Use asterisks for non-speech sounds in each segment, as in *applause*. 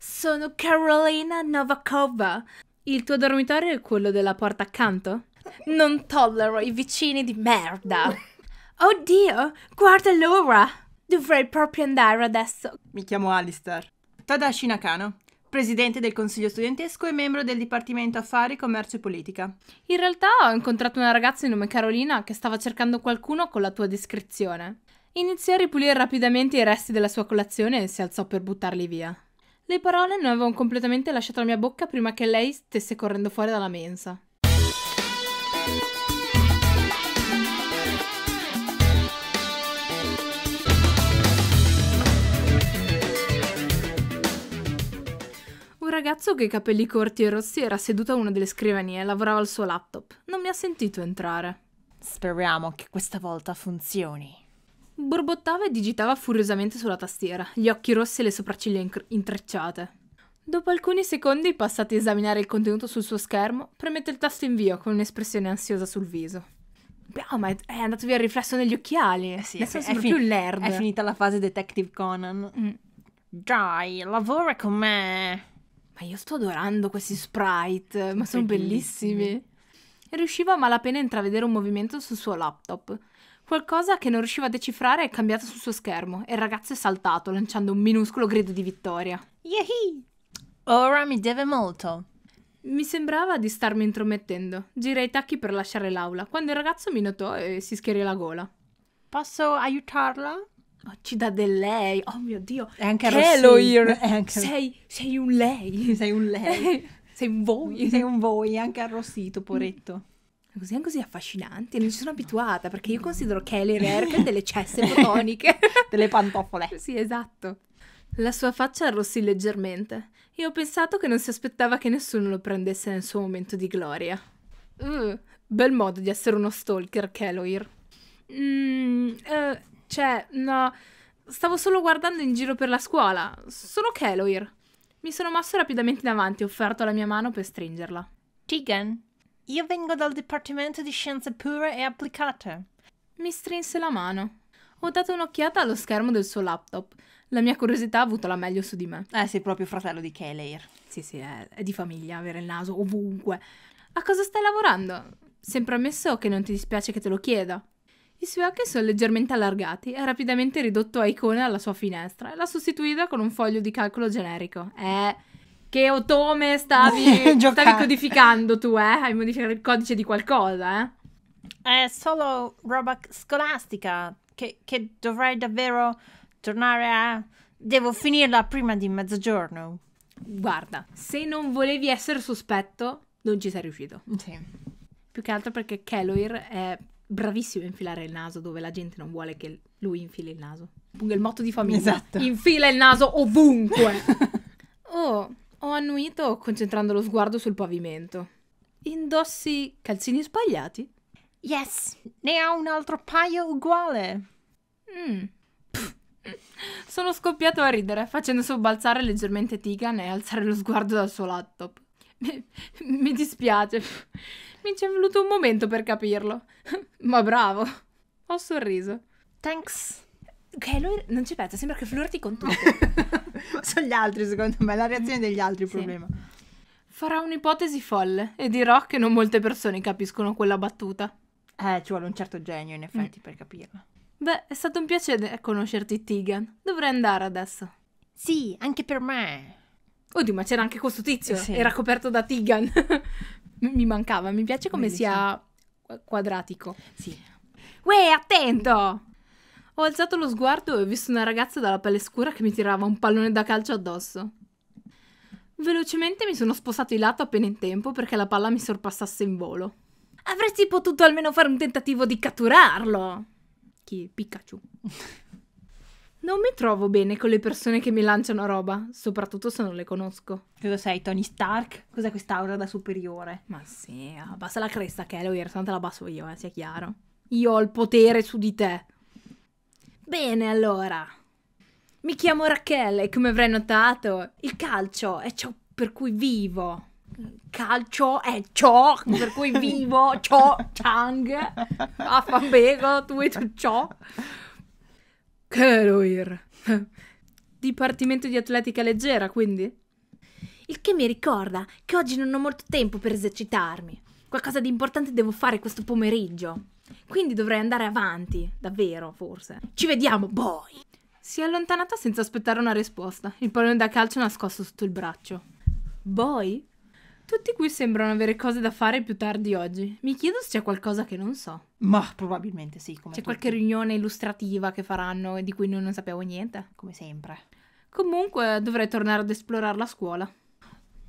Sono Carolina Novakova. Il tuo dormitorio è quello della porta accanto? Non tollero i vicini di merda. Oddio, guarda l'ora. Dovrei proprio andare adesso. Mi chiamo Alistair. Tadashi Nakano, presidente del consiglio studentesco e membro del Dipartimento Affari, Commercio e Politica. In realtà ho incontrato una ragazza di nome Carolina che stava cercando qualcuno con la tua descrizione. Iniziò a ripulire rapidamente i resti della sua colazione e si alzò per buttarli via. Le parole non avevano completamente lasciato la mia bocca prima che lei stesse correndo fuori dalla mensa. Un ragazzo con i capelli corti e rossi era seduto a una delle scrivanie e lavorava al suo laptop. Non mi ha sentito entrare. Speriamo che questa volta funzioni. Borbottava e digitava furiosamente sulla tastiera, gli occhi rossi e le sopracciglia inc- intrecciate. Dopo alcuni secondi passati a esaminare il contenuto sul suo schermo, premette il tasto invio con un'espressione ansiosa sul viso. Oh, ma è andato via il riflesso negli occhiali. Eh sì, Adesso è, è fin- più lerdo. È finita la fase Detective Conan. Mm. Dai, lavora con me. Ma io sto adorando questi sprite, sono ma sono bellissimi. bellissimi. Riusciva a malapena a intravedere un movimento sul suo laptop Qualcosa che non riusciva a decifrare è cambiato sul suo schermo e il ragazzo è saltato, lanciando un minuscolo grido di vittoria. Yehi! Ora mi deve molto. Mi sembrava di starmi intromettendo. Girai i tacchi per lasciare l'aula, quando il ragazzo mi notò e si schiarì la gola. Posso aiutarla? Oh, ci dà del lei, oh mio Dio. È anche Eloir. Anche... Sei, sei un lei. Sei un lei. *laughs* sei un voi. Sei un voi, anche arrossito, poretto così, è così affascinante. non ci sono abituata perché io considero Kelly Rerkel delle cesse *laughs* fotoniche. delle pantofole. Sì, esatto. La sua faccia arrossì leggermente e ho pensato che non si aspettava che nessuno lo prendesse nel suo momento di gloria. Uh, bel modo di essere uno stalker, Keloir. Mm, uh, cioè, no, stavo solo guardando in giro per la scuola. Sono Keloir. Mi sono mosso rapidamente in avanti e ho offerto la mia mano per stringerla. Chicken, io vengo dal Dipartimento di Scienze Pure e Applicate. Mi strinse la mano. Ho dato un'occhiata allo schermo del suo laptop. La mia curiosità ha avuto la meglio su di me. Eh, sei proprio fratello di Keleir. Sì, sì, è, è di famiglia avere il naso ovunque. A cosa stai lavorando? Sempre ammesso che non ti dispiace che te lo chieda. I suoi occhi sono leggermente allargati e rapidamente ridotto a icone alla sua finestra e l'ha sostituita con un foglio di calcolo generico. Eh, che otome stavi, *laughs* stavi codificando tu, eh? Hai modificato il codice di qualcosa, eh? È solo roba scolastica che, che dovrei davvero tornare a... Devo finirla prima di mezzogiorno. Guarda, se non volevi essere sospetto, non ci sei riuscito. Sì. Più che altro perché Keloir è bravissimo a infilare il naso dove la gente non vuole che lui infili il naso. Il motto di famiglia. Esatto. Infila il naso ovunque. *laughs* oh, ho annuito concentrando lo sguardo sul pavimento. Indossi calzini sbagliati? Yes, ne ha un altro paio uguale. Mm. *laughs* Sono scoppiato a ridere, facendo sobbalzare leggermente Tigan e alzare lo sguardo dal suo laptop. Mi dispiace, mi ci è voluto un momento per capirlo, ma bravo. Ho sorriso. Thanks. Che lui non ci pensa, sembra che flirti con tutti. *laughs* Sono gli altri, secondo me, la reazione degli altri il sì. problema. Farà un'ipotesi folle e dirò che non molte persone capiscono quella battuta. Eh, ci vuole un certo genio, in effetti, mm. per capirla. Beh, è stato un piacere conoscerti, Tigan. Dovrei andare adesso. Sì, anche per me. Oddio, ma c'era anche questo tizio. Sì. Era coperto da Tigan. *laughs* mi mancava, mi piace come Bellissimo. sia quadratico. Sì. Uè, attento! Ho alzato lo sguardo e ho visto una ragazza dalla pelle scura che mi tirava un pallone da calcio addosso. Velocemente mi sono spostato in lato appena in tempo perché la palla mi sorpassasse in volo. Avresti potuto almeno fare un tentativo di catturarlo! Chi? Pikachu. *laughs* non mi trovo bene con le persone che mi lanciano roba, soprattutto se non le conosco. Cosa sei, Tony Stark? Cos'è quest'aura da superiore? Ma sì, abbassa la cresta, Kelly, tanto la basso io, eh, sia chiaro. Io ho il potere su di te. Bene allora, mi chiamo Rachele e come avrai notato il calcio è ciò per cui vivo. Calcio è ciò per cui vivo, *laughs* ciò, Chang, affabego, tu e tu ciò. Keroir. Dipartimento di atletica leggera, quindi? Il che mi ricorda che oggi non ho molto tempo per esercitarmi. Qualcosa di importante devo fare questo pomeriggio. Quindi dovrei andare avanti, davvero, forse. Ci vediamo, boy! Si è allontanata senza aspettare una risposta, il pallone da calcio nascosto sotto il braccio. Boy? Tutti qui sembrano avere cose da fare più tardi oggi. Mi chiedo se c'è qualcosa che non so. Ma probabilmente sì. c'è tutti. qualche riunione illustrativa che faranno e di cui noi non sappiamo niente? Come sempre. Comunque dovrei tornare ad esplorare la scuola.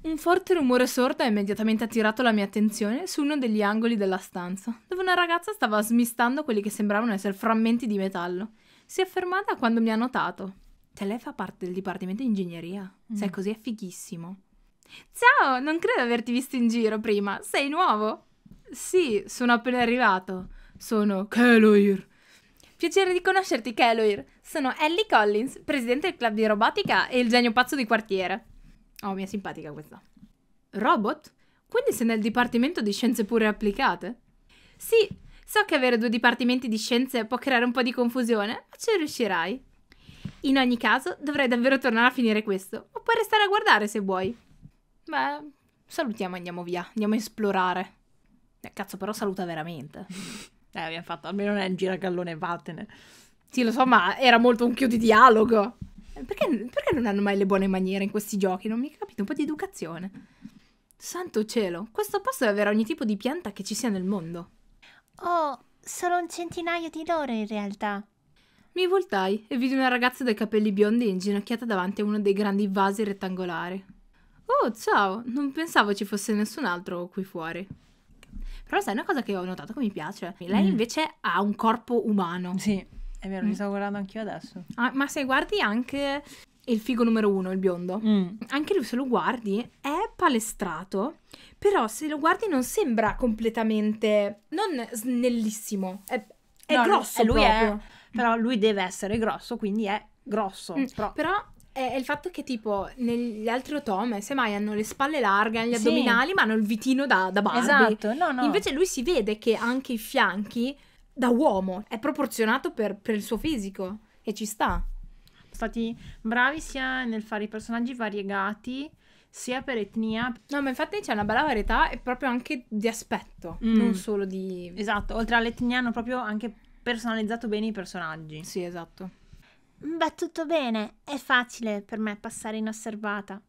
Un forte rumore sordo ha immediatamente attirato la mia attenzione su uno degli angoli della stanza, dove una ragazza stava smistando quelli che sembravano essere frammenti di metallo. Si è fermata quando mi ha notato. Cioè, lei fa parte del dipartimento di ingegneria. Mm. Sai, così è fighissimo. Ciao, non credo averti visto in giro prima. Sei nuovo? Sì, sono appena arrivato. Sono Keloir. Piacere di conoscerti, Keloir. Sono Ellie Collins, presidente del club di robotica e il genio pazzo di quartiere. Oh, mi è simpatica questa. Robot? Quindi sei nel dipartimento di scienze pure applicate? Sì, so che avere due dipartimenti di scienze può creare un po' di confusione, ma ci riuscirai. In ogni caso, dovrei davvero tornare a finire questo, o puoi restare a guardare se vuoi. Beh, salutiamo e andiamo via, andiamo a esplorare. Eh, cazzo, però saluta veramente. *laughs* eh, abbiamo fatto, almeno non è in giragallone, vattene. Sì, lo so, ma era molto un chiudi dialogo. Perché, perché non hanno mai le buone maniere in questi giochi? Non mi capito, un po' di educazione. Santo cielo, questo posto deve avere ogni tipo di pianta che ci sia nel mondo. Oh, solo un centinaio di loro in realtà. Mi voltai e vidi una ragazza dai capelli biondi inginocchiata davanti a uno dei grandi vasi rettangolari. Oh, ciao, non pensavo ci fosse nessun altro qui fuori. Però sai una cosa che ho notato che mi piace? Lei mm. invece ha un corpo umano. Sì. È vero, mm. li stavo guardando anch'io adesso. Ah, ma se guardi anche il figo numero uno, il biondo, mm. anche lui se lo guardi è palestrato, però se lo guardi non sembra completamente... non snellissimo, è, è no, grosso lui, lui È, però lui deve essere grosso, quindi è grosso. Mm. Però... però è, il fatto che tipo negli altri otome semmai hanno le spalle larghe, gli sì. addominali, ma hanno il vitino da, da Barbie. Esatto, no, no. Invece lui si vede che anche i fianchi da uomo, è proporzionato per, per il suo fisico e ci sta. Sono stati bravi sia nel fare i personaggi variegati, sia per etnia. No, ma infatti c'è una bella varietà e proprio anche di aspetto, mm. non solo di... Esatto, oltre all'etnia hanno proprio anche personalizzato bene i personaggi. Sì, esatto. Va tutto bene, è facile per me passare inosservata.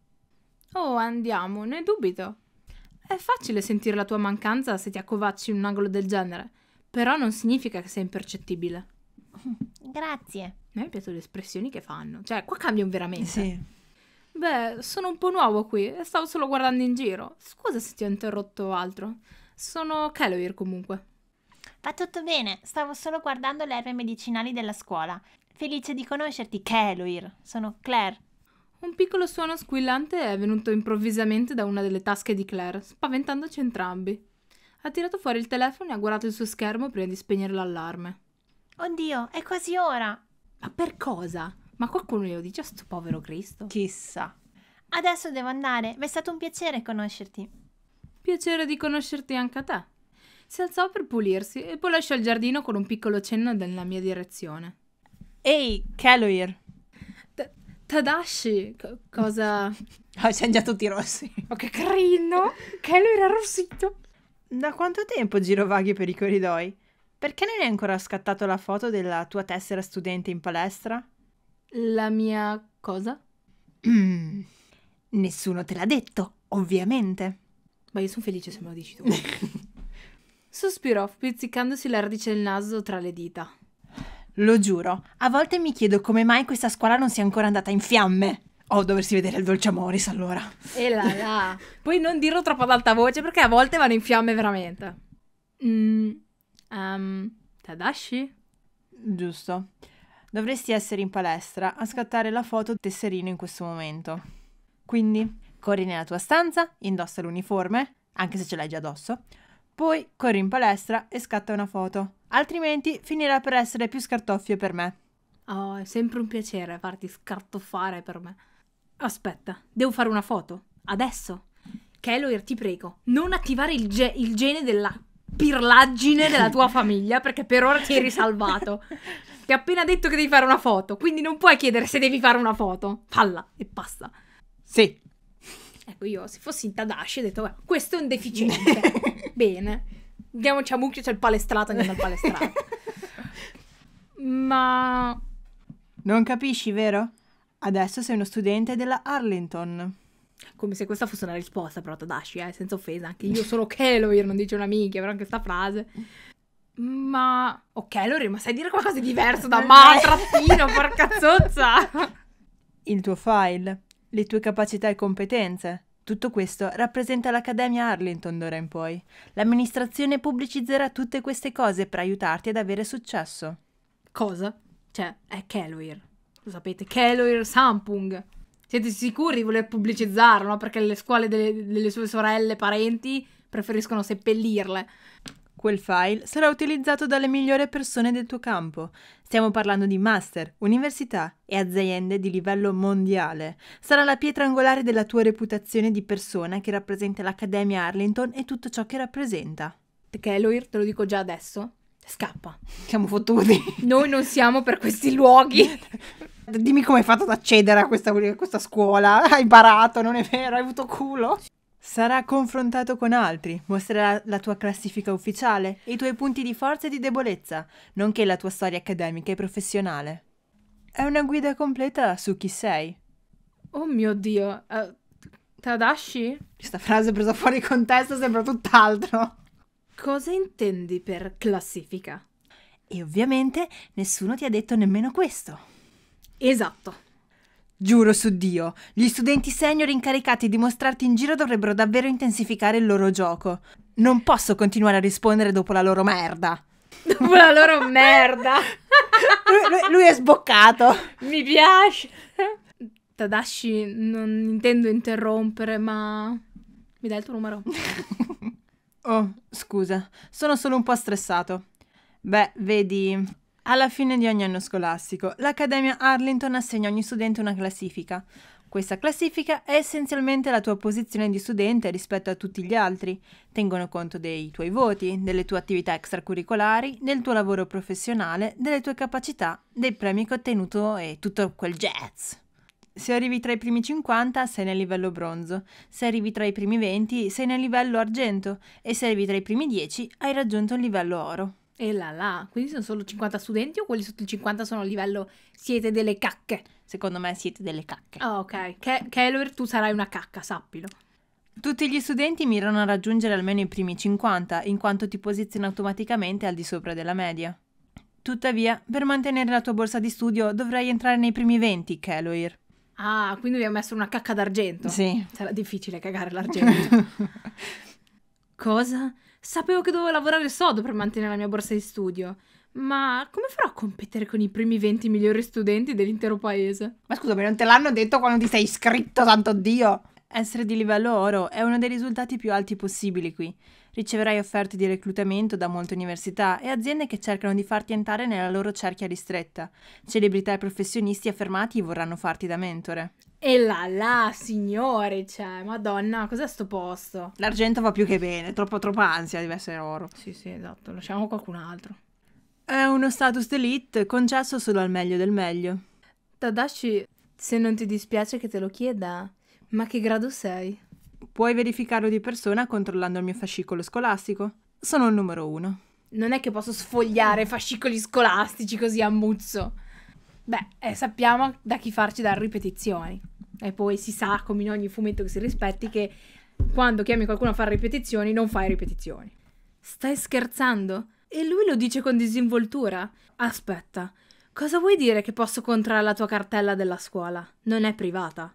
Oh, andiamo, ne dubito. È facile sentire la tua mancanza se ti accovacci in un angolo del genere però non significa che sei impercettibile. Grazie. A me piacciono le espressioni che fanno, cioè qua cambiano veramente. Sì. Beh, sono un po' nuovo qui e stavo solo guardando in giro. Scusa se ti ho interrotto altro. Sono Keloir comunque. Va tutto bene, stavo solo guardando le erbe medicinali della scuola. Felice di conoscerti, Keloir. Sono Claire. Un piccolo suono squillante è venuto improvvisamente da una delle tasche di Claire, spaventandoci entrambi. Ha tirato fuori il telefono e ha guardato il suo schermo prima di spegnere l'allarme. Oddio, è quasi ora! Ma per cosa? Ma qualcuno glielo dice a sto povero Cristo? Chissà. Adesso devo andare, ma è stato un piacere conoscerti. Piacere di conoscerti anche a te. Si alzò per pulirsi e poi lasciò il giardino con un piccolo cenno nella mia direzione. Ehi, Keloir! Tadashi! C- cosa... Ho oh, già tutti rossi. Oh, che carino! Keloir è rossito! Da quanto tempo girovaghi per i corridoi? Perché non hai ancora scattato la foto della tua tessera studente in palestra? La mia cosa? Mm, *clears throat* nessuno te l'ha detto, ovviamente. Ma io sono felice se me lo dici tu. *laughs* Sospirò, pizzicandosi la radice del naso tra le dita. Lo giuro, a volte mi chiedo come mai questa scuola non sia ancora andata in fiamme. Oh, doversi vedere il Dolce Amoris allora. E là, là. *laughs* Poi non dirlo troppo ad alta voce perché a volte vanno in fiamme veramente. Mm, um, Tadashi? Giusto. Dovresti essere in palestra a scattare la foto tesserino in questo momento. Quindi, corri nella tua stanza, indossa l'uniforme, anche se ce l'hai già addosso, poi corri in palestra e scatta una foto. Altrimenti finirà per essere più scartoffie per me. Oh, è sempre un piacere farti scartoffare per me. Aspetta, devo fare una foto. Adesso. Keloir, ti prego, non attivare il, ge- il gene della pirlaggine della tua *laughs* famiglia perché per ora ti eri salvato. *laughs* Ti ha appena detto che devi fare una foto, quindi non puoi chiedere se devi fare una foto. Falla e passa. Sì. Ecco, io se fossi in Tadashi ho detto, questo è un deficiente. *laughs* Bene. Andiamoci a Mucchio, c'è il palestrato, andiamo al palestrato. Ma... Non capisci, vero? Adesso sei uno studente della Arlington. Come se questa fosse una risposta però Tadashi, eh, senza offesa, anche io sono Keloir, non dice una minchia, però anche sta frase. Ma... Ok, oh, Lori, ma sai dire qualcosa di diverso da *laughs* ma trattino, porca zozza! Il tuo file, le tue capacità e competenze, tutto questo rappresenta l'Accademia Arlington d'ora in poi. L'amministrazione pubblicizzerà tutte queste cose per aiutarti ad avere successo. Cosa? Cioè, è Keloir. Lo sapete, Keloir Sampung. Siete sicuri di voler pubblicizzarlo, Perché le scuole delle, delle sue sorelle, parenti, preferiscono seppellirle. Quel file sarà utilizzato dalle migliori persone del tuo campo. Stiamo parlando di master, università e aziende di livello mondiale. Sarà la pietra angolare della tua reputazione di persona che rappresenta l'Accademia Arlington e tutto ciò che rappresenta. Perché te lo dico già adesso, scappa. Siamo fottuti. Noi non siamo per questi luoghi. *laughs* Dimmi come hai fatto ad accedere a questa, a questa scuola. *laughs* Hai imparato, non è vero? Hai avuto culo? Sarà confrontato con altri, mostrerà la tua classifica ufficiale, i tuoi punti di forza e di debolezza, nonché la tua storia accademica e professionale. È una guida completa su chi sei. Oh mio Dio, uh, Tadashi? Questa frase presa fuori contesto sembra tutt'altro. Cosa intendi per classifica? E ovviamente nessuno ti ha detto nemmeno questo. Esatto. Giuro su Dio, gli studenti senior incaricati di mostrarti in giro dovrebbero davvero intensificare il loro gioco. Non posso continuare a rispondere dopo la loro merda. Dopo la loro merda. *laughs* lui, lui, lui, è sboccato. Mi piace. Tadashi, non intendo interrompere, ma mi dai il tuo numero? *laughs* oh, scusa, sono solo un po' stressato. Beh, vedi, alla fine di ogni anno scolastico, l'Accademia Arlington assegna a ogni studente una classifica. Questa classifica è essenzialmente la tua posizione di studente rispetto a tutti gli altri. Tengono conto dei tuoi voti, delle tue attività extracurricolari, del tuo lavoro professionale, delle tue capacità, dei premi che hai ottenuto e tutto quel jazz. Se arrivi tra i primi 50 sei nel livello bronzo, se arrivi tra i primi 20 sei nel livello argento e se arrivi tra i primi 10 hai raggiunto il livello oro. E là là, quindi sono solo 50 studenti o quelli sotto il 50 sono a livello siete delle cacche? Secondo me siete delle cacche. Ah, oh, ok. Ke- Keller, tu sarai una cacca, sappilo. Tutti gli studenti mirano a raggiungere almeno i primi 50, in quanto ti posiziona automaticamente al di sopra della media. Tuttavia, per mantenere la tua borsa di studio dovrai entrare nei primi 20, Keloir. Ah, quindi abbiamo messo una cacca d'argento. Sì. Sarà difficile cagare l'argento. *laughs* Cosa? Sapevo che dovevo lavorare sodo per mantenere la mia borsa di studio. Ma come farò a competere con i primi 20 migliori studenti dell'intero paese? Ma scusami, non te l'hanno detto quando ti sei iscritto, santo Dio? Essere di livello oro è uno dei risultati più alti possibili qui. Riceverai offerte di reclutamento da molte università e aziende che cercano di farti entrare nella loro cerchia ristretta. Celebrità e professionisti affermati vorranno farti da mentore. E là, là, signore, cioè, madonna, cos'è sto posto? L'argento va più che bene, troppo, troppa ansia deve essere oro. Sì, sì, esatto, lasciamo qualcun altro. È uno status d'elite concesso solo al meglio del meglio. Tadashi, se non ti dispiace che te lo chieda, ma che grado sei? Puoi verificarlo di persona controllando il mio fascicolo scolastico. Sono il numero uno. Non è che posso sfogliare fascicoli scolastici così a muzzo. Beh, eh, sappiamo da chi farci dare ripetizioni. E poi si sa, come in ogni fumetto che si rispetti, che quando chiami qualcuno a fare ripetizioni, non fai ripetizioni. Stai scherzando? E lui lo dice con disinvoltura? Aspetta, cosa vuoi dire che posso controllare la tua cartella della scuola? Non è privata.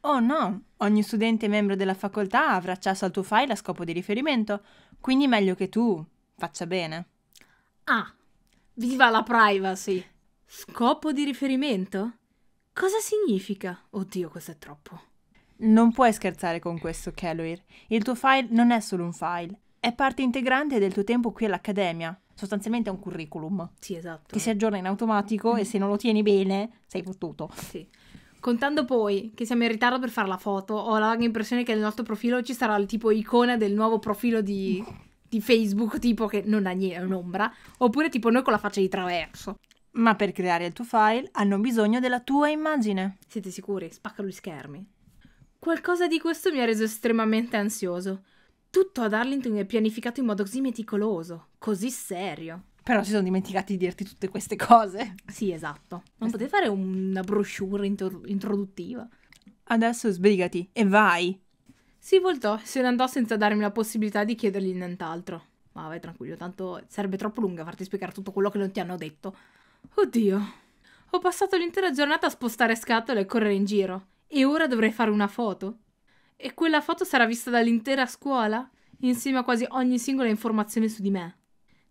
Oh no, ogni studente membro della facoltà avrà accesso al tuo file a scopo di riferimento, quindi meglio che tu faccia bene. Ah, viva la privacy! Scopo di riferimento? Cosa significa? Oddio, questo è troppo. Non puoi scherzare con questo, Keloir. Il tuo file non è solo un file, è parte integrante del tuo tempo qui all'Accademia. Sostanzialmente è un curriculum. Sì, esatto. Che si aggiorna in automatico mm. e se non lo tieni bene, sei fottuto. Sì. Contando poi che siamo in ritardo per fare la foto, ho la vaga impressione che nel nostro profilo ci sarà il tipo icona del nuovo profilo di, di Facebook, tipo che non ha niente, è un'ombra, oppure tipo noi con la faccia di traverso. Ma per creare il tuo file hanno bisogno della tua immagine. Siete sicuri? Spacca gli schermi. Qualcosa di questo mi ha reso estremamente ansioso. Tutto ad Arlington è pianificato in modo così meticoloso, così serio. Però si sono dimenticati di dirti tutte queste cose. Sì, esatto. Non potevi fare una brochure introduttiva. Adesso sbrigati e vai. Si voltò e se ne andò senza darmi la possibilità di chiedergli nient'altro. Ma vai tranquillo, tanto sarebbe troppo lunga farti spiegare tutto quello che non ti hanno detto. Oddio, ho passato l'intera giornata a spostare scatole e correre in giro, e ora dovrei fare una foto. E quella foto sarà vista dall'intera scuola, insieme a quasi ogni singola informazione su di me.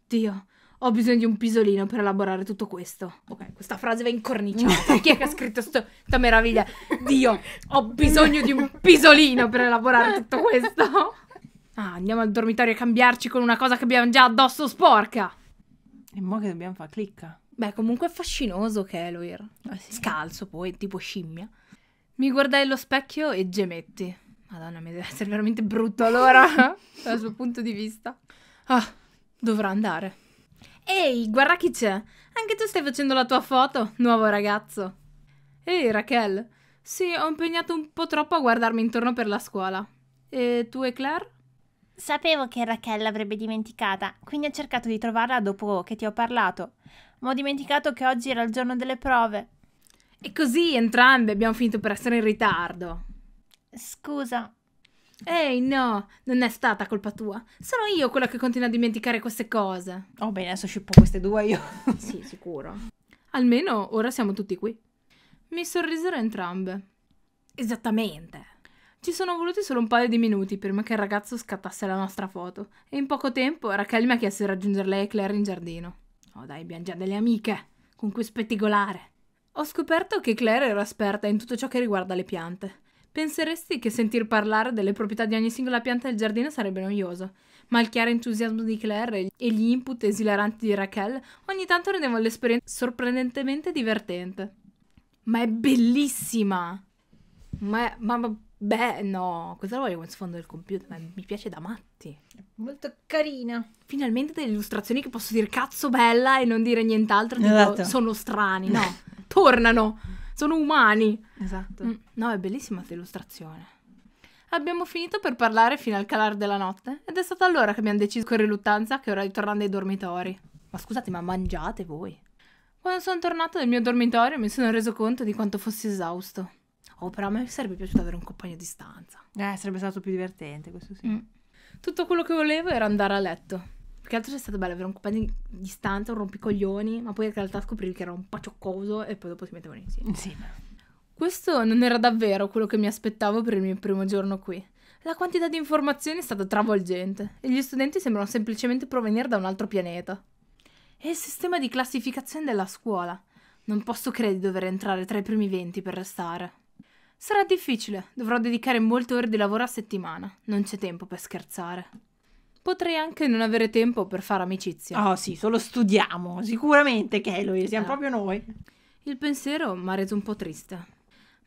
Dio, ho bisogno di un pisolino per elaborare tutto questo. Ok, questa frase va incorniciata. Chi è che ha scritto questa meraviglia? Dio, ho bisogno di un pisolino per elaborare tutto questo. Ah, andiamo al dormitorio a cambiarci con una cosa che abbiamo già addosso sporca. E mo che dobbiamo fare clicca. Beh, comunque è fascinoso che è era. Ah, sì. Scalzo poi, tipo scimmia. Mi guardai allo specchio e gemetti. Madonna, mi deve essere veramente brutto allora, *laughs* dal suo punto di vista. Ah, dovrà andare. Ehi, guarda chi c'è. Anche tu stai facendo la tua foto, nuovo ragazzo. Ehi, Raquel. Sì, ho impegnato un po' troppo a guardarmi intorno per la scuola. E tu e Claire? Sapevo che Raquel l'avrebbe dimenticata, quindi ho cercato di trovarla dopo che ti ho parlato. Ma ho dimenticato che oggi era il giorno delle prove. E così entrambe abbiamo finito per essere in ritardo. Scusa. Ehi, no, non è stata colpa tua. Sono io quella che continua a dimenticare queste cose. Oh, bene, adesso scippo queste due io. *laughs* sì, sicuro. Almeno ora siamo tutti qui. Mi sorrisero entrambe. Esattamente. Ci sono voluti solo un paio di minuti prima che il ragazzo scattasse la nostra foto e in poco tempo Raquel mi ha chiesto di raggiungere lei e Claire in giardino. Oh dai, abbiamo già delle amiche con cui spettigolare. Ho scoperto che Claire era esperta in tutto ciò che riguarda le piante. Penseresti che sentir parlare delle proprietà di ogni singola pianta del giardino sarebbe noioso, ma il chiaro entusiasmo di Claire e gli input esilaranti di Raquel ogni tanto rendevano l'esperienza sorprendentemente divertente. Ma è bellissima! Ma, è, ma, ma Beh, no, cosa la voglio come sfondo del computer, ma mi piace da matti. Molto carina. Finalmente delle illustrazioni che posso dire cazzo bella e non dire nient'altro, tipo, esatto. sono strani, no, *laughs* tornano, sono umani. Esatto. Mm, no, è bellissima questa illustrazione. Abbiamo finito per parlare fino al calare della notte ed è stato allora che abbiamo deciso con riluttanza che ora ritornando ai dormitori. Ma scusate, ma mangiate voi. Quando sono tornata nel mio dormitorio mi sono reso conto di quanto fossi esausto opera, oh, ma mi sarebbe piaciuto avere un compagno a distanza. Eh, sarebbe stato più divertente, questo sì. Mm. Tutto quello che volevo era andare a letto. Perché altro è stato bello avere un compagno di distanza, un rompicoglioni, ma poi in realtà scoprivi che era un po' cioccoso e poi dopo si mettevano insieme. Sì. Questo non era davvero quello che mi aspettavo per il mio primo giorno qui. La quantità di informazioni è stata travolgente e gli studenti sembrano semplicemente provenire da un altro pianeta. E il sistema di classificazione della scuola. Non posso credere di dover entrare tra i primi venti per restare. Sarà difficile, dovrò dedicare molte ore di lavoro a settimana. Non c'è tempo per scherzare. Potrei anche non avere tempo per fare amicizia. Oh sì, solo studiamo, sicuramente che Chloe, siamo eh. proprio noi. Il pensiero mi ha reso un po' triste.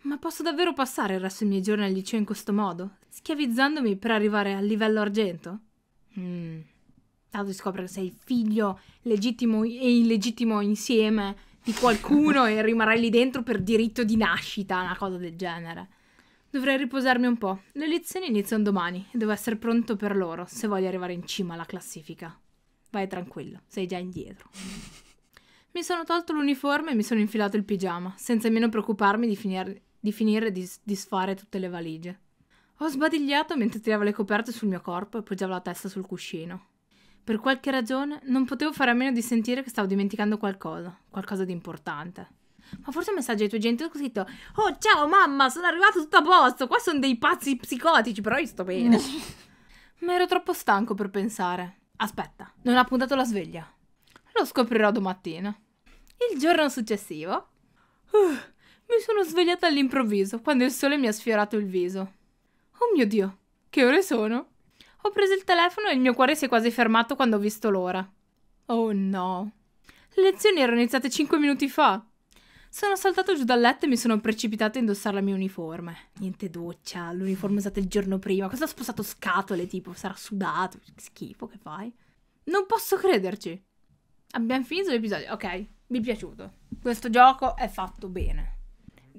Ma posso davvero passare il resto dei miei giorni al liceo in questo modo? Schiavizzandomi per arrivare al livello argento? Mmm. Tanto si scopre che sei figlio legittimo e illegittimo insieme di qualcuno e rimarrai lì dentro per diritto di nascita, una cosa del genere. Dovrei riposarmi un po'. Le lezioni iniziano domani e devo essere pronto per loro se voglio arrivare in cima alla classifica. Vai tranquillo, sei già indietro. Mi sono tolto l'uniforme e mi sono infilato il pigiama, senza nemmeno preoccuparmi di, finir, di finire di, disfare tutte le valigie. Ho sbadigliato mentre tiravo le coperte sul mio corpo e poggiavo la testa sul cuscino. Per qualche ragione non potevo fare a meno di sentire che stavo dimenticando qualcosa, qualcosa di importante. Ma forse un messaggio ai tuoi genitori ho scritto Oh ciao mamma, sono arrivato tutto a posto, qua sono dei pazzi psicotici, però io sto bene. *laughs* Ma ero troppo stanco per pensare. Aspetta, non ha puntato la sveglia. Lo scoprirò domattina. Il giorno successivo uh, mi sono svegliata all'improvviso quando il sole mi ha sfiorato il viso. Oh mio Dio, che ore sono? Ho preso il telefono e il mio cuore si è quasi fermato quando ho visto l'ora. Oh no. Le lezioni erano iniziate 5 minuti fa. Sono saltato giù dal letto e mi sono precipitato a indossare la mia uniforme. Niente doccia, l'uniforme usata il giorno prima. Cosa ha spostato scatole, tipo, sarà sudato. Schifo che fai. Non posso crederci. Abbiamo finito l'episodio. Ok, mi è piaciuto. Questo gioco è fatto bene.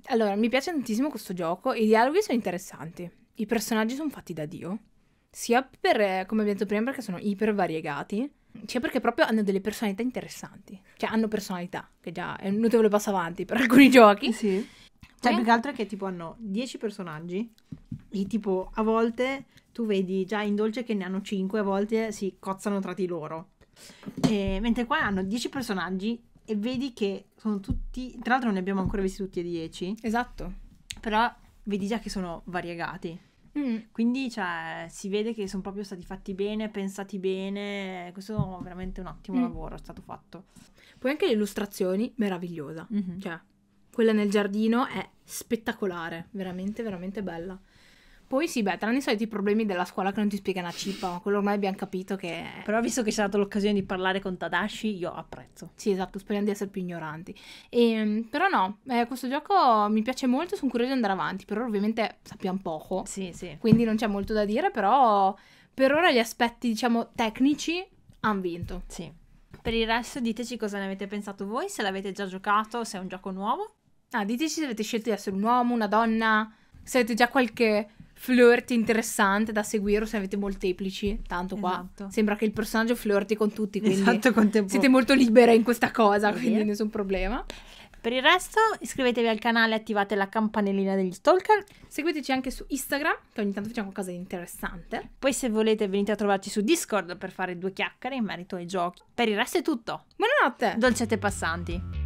Allora, mi piace tantissimo questo gioco. I dialoghi sono interessanti. I personaggi sono fatti da Dio sia per, eh, come abbiamo detto prima, perché sono iper variegati, sia perché proprio hanno delle personalità interessanti. Cioè, hanno personalità, che già è un notevole passo avanti per *laughs* alcuni giochi. Sì. Cioè, cioè, più che altro è che tipo hanno 10 personaggi e tipo a volte tu vedi già in dolce che ne hanno 5, a volte si cozzano tra di loro. E, mentre qua hanno 10 personaggi e vedi che sono tutti, tra l'altro non ne abbiamo ancora visti tutti e 10. Esatto. Però vedi già che sono variegati. Mm. Quindi cioè, si vede che sono proprio stati fatti bene, pensati bene. Questo è veramente un ottimo mm. lavoro, è stato fatto. Poi anche le illustrazioni, meravigliosa. Mm-hmm. Cioè, quella nel giardino è spettacolare, veramente, veramente bella. Poi sì, beh, tranne i soliti problemi della scuola che non ti spiega una cippa, ma quello ormai abbiamo capito che... Però visto che c'è stata l'occasione di parlare con Tadashi, io apprezzo. Sì, esatto, speriamo di essere più ignoranti. E, ehm, però no, eh, questo gioco mi piace molto, sono curiosa di andare avanti, però ovviamente sappiamo poco. Sì, sì. Quindi non c'è molto da dire, però per ora gli aspetti, diciamo, tecnici hanno vinto. Sì. Per il resto diteci cosa ne avete pensato voi, se l'avete già giocato, se è un gioco nuovo. Ah, diteci se avete scelto di essere un uomo, una donna, se avete già qualche flirt interessante da seguire o se avete molteplici, tanto qua esatto. sembra che il personaggio flirti con tutti, quindi esatto, siete molto libere in questa cosa, sì. quindi nessun problema. Per il resto iscrivetevi al canale e attivate la campanellina degli stalker. Seguiteci anche su Instagram, che ogni tanto facciamo qualcosa di interessante. Poi se volete venite a trovarci su Discord per fare due chiacchiere in merito ai giochi. Per il resto è tutto. Buonanotte! Dolcette passanti.